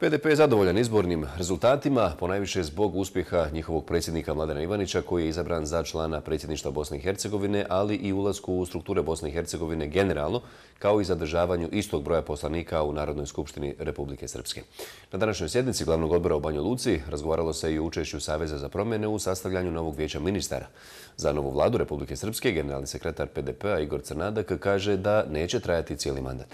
PDP je zadovoljan izbornim rezultatima, ponajviše zbog uspjeha njihovog predsjednika Mladena Ivanića koji je izabran za člana predsjedništva Bosne i Hercegovine, ali i ulazku u strukture Bosne i Hercegovine generalno, kao i zadržavanju istog broja poslanika u Narodnoj skupštini Republike Srpske. Na današnjoj sjednici glavnog odbora u Banju Luci razgovaralo se i o učešću Saveza za promjene u sastavljanju novog vijeća ministara. Za novu vladu Republike Srpske generalni sekretar PDP-a Igor Crnadak kaže da neće trajati cijeli mandat.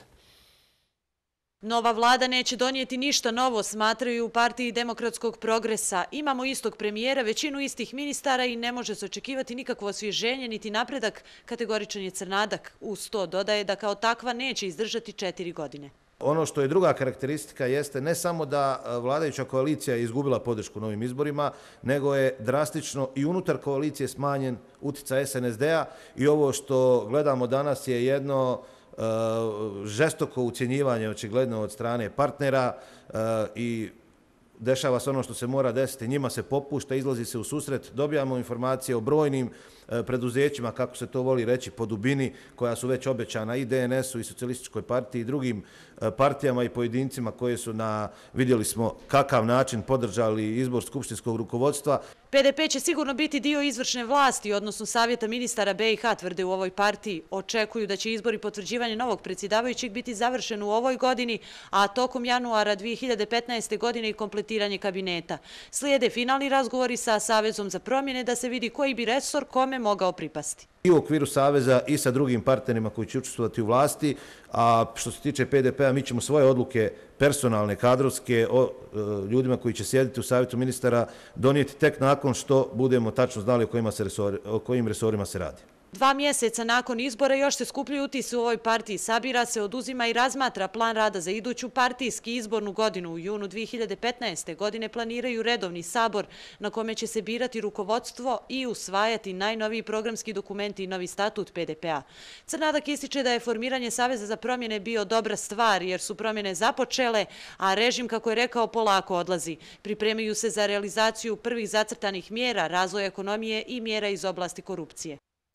Nova vlada neće donijeti ništa novo, smatraju u partiji demokratskog progresa. Imamo istog premijera, većinu istih ministara i ne može se očekivati nikakvo osvježenje niti napredak, kategoričan je Crnadak. Uz to dodaje da kao takva neće izdržati četiri godine. Ono što je druga karakteristika jeste ne samo da e, vladajuća koalicija je izgubila podršku novim izborima, nego je drastično i unutar koalicije smanjen utica SNSD-a i ovo što gledamo danas je jedno... Eh, žestoko ucjenjivanje očigledno od strane partnera eh, i dešava se ono što se mora desiti, njima se popušta, izlazi se u susret, dobijamo informacije o brojnim eh, preduzećima, kako se to voli reći, po dubini, koja su već obećana i DNS-u i Socialističkoj partiji i drugim partijama i pojedincima koje su na, vidjeli smo kakav način podržali izbor Skupštinskog rukovodstva. PDP će sigurno biti dio izvršne vlasti, odnosno Savjeta ministara BiH tvrde u ovoj partiji. Očekuju da će izbor i potvrđivanje novog predsjedavajućeg biti završen u ovoj godini, a tokom januara 2015. godine i kompletiranje kabineta. Slijede finalni razgovori sa Savezom za promjene da se vidi koji bi resor kome mogao pripasti i u okviru Saveza i sa drugim partnerima koji će učestvovati u vlasti, a što se tiče PDP-a, mi ćemo svoje odluke personalne, kadrovske, o e, ljudima koji će sjediti u Savjetu ministara donijeti tek nakon što budemo tačno znali o kojim resorima se radi. Dva mjeseca nakon izbora još se skupljuju utisi u ovoj partiji. Sabira se, oduzima i razmatra plan rada za iduću partijski izbornu godinu. U junu 2015. godine planiraju redovni sabor na kome će se birati rukovodstvo i usvajati najnoviji programski dokument i novi statut PDP-a. Crnadak ističe da je formiranje Saveza za promjene bio dobra stvar jer su promjene započele, a režim, kako je rekao, polako odlazi. Pripremaju se za realizaciju prvih zacrtanih mjera, razvoja ekonomije i mjera iz oblasti korupcije.